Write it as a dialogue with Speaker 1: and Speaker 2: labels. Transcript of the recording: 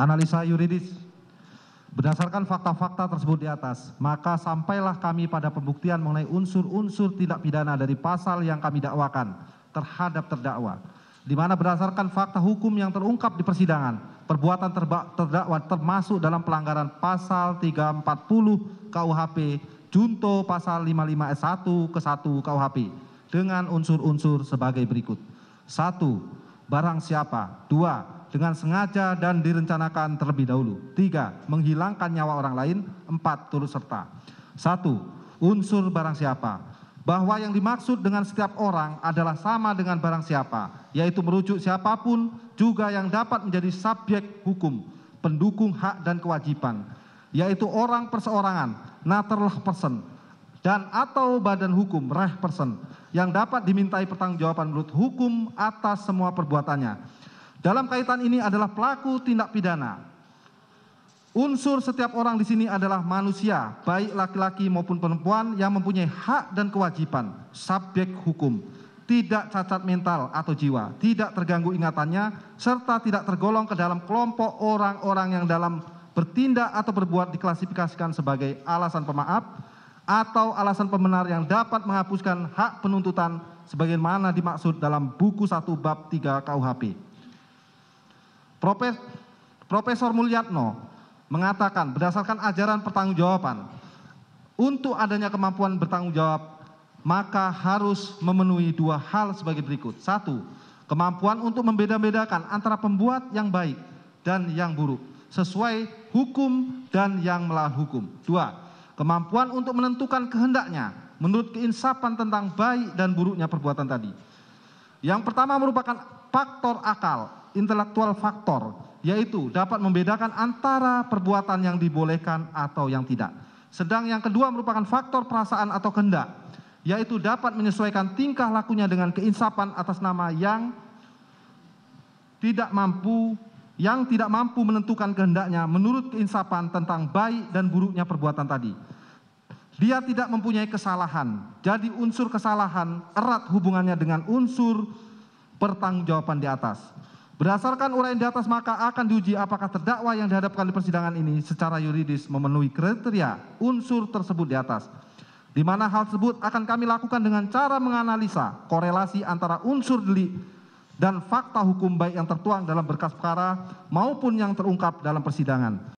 Speaker 1: analisa yuridis berdasarkan fakta-fakta tersebut di atas maka sampailah kami pada pembuktian mengenai unsur-unsur tindak pidana dari pasal yang kami dakwakan terhadap terdakwa di mana berdasarkan fakta hukum yang terungkap di persidangan perbuatan terdakwa termasuk dalam pelanggaran pasal 340 KUHP junto pasal 55 S1 ke 1 KUHP dengan unsur-unsur sebagai berikut. satu, Barang siapa? dua dengan sengaja dan direncanakan terlebih dahulu. Tiga, menghilangkan nyawa orang lain. Empat, turut serta. Satu, unsur barang siapa. Bahwa yang dimaksud dengan setiap orang adalah sama dengan barang siapa, yaitu merujuk siapapun juga yang dapat menjadi subjek hukum, pendukung hak dan kewajiban, yaitu orang perseorangan, natural person, dan atau badan hukum, reh person, yang dapat dimintai pertanggungjawaban menurut hukum atas semua perbuatannya dalam kaitan ini adalah pelaku tindak pidana. Unsur setiap orang di sini adalah manusia, baik laki-laki maupun perempuan yang mempunyai hak dan kewajiban, subjek hukum, tidak cacat mental atau jiwa, tidak terganggu ingatannya, serta tidak tergolong ke dalam kelompok orang-orang yang dalam bertindak atau berbuat diklasifikasikan sebagai alasan pemaaf atau alasan pembenar yang dapat menghapuskan hak penuntutan sebagaimana dimaksud dalam buku 1 bab 3 KUHP. Profesor mulyatno mengatakan berdasarkan ajaran pertanggungjawaban untuk adanya kemampuan bertanggung jawab maka harus memenuhi dua hal sebagai berikut satu kemampuan untuk membeda-bedakan antara pembuat yang baik dan yang buruk sesuai hukum dan yang melawan hukum dua kemampuan untuk menentukan kehendaknya menurut keinsapan tentang baik dan buruknya perbuatan tadi. Yang pertama merupakan faktor akal intelektual faktor, yaitu dapat membedakan antara perbuatan yang dibolehkan atau yang tidak. Sedang yang kedua merupakan faktor perasaan atau kehendak, yaitu dapat menyesuaikan tingkah lakunya dengan keinsapan atas nama yang tidak mampu yang tidak mampu menentukan kehendaknya menurut keinsapan tentang baik dan buruknya perbuatan tadi. Dia tidak mempunyai kesalahan, jadi unsur kesalahan erat hubungannya dengan unsur pertanggungjawaban di atas. Berdasarkan uraian di atas maka akan diuji apakah terdakwa yang dihadapkan di persidangan ini secara yuridis memenuhi kriteria unsur tersebut di atas. Di mana hal tersebut akan kami lakukan dengan cara menganalisa korelasi antara unsur delik dan fakta hukum baik yang tertuang dalam berkas perkara maupun yang terungkap dalam persidangan.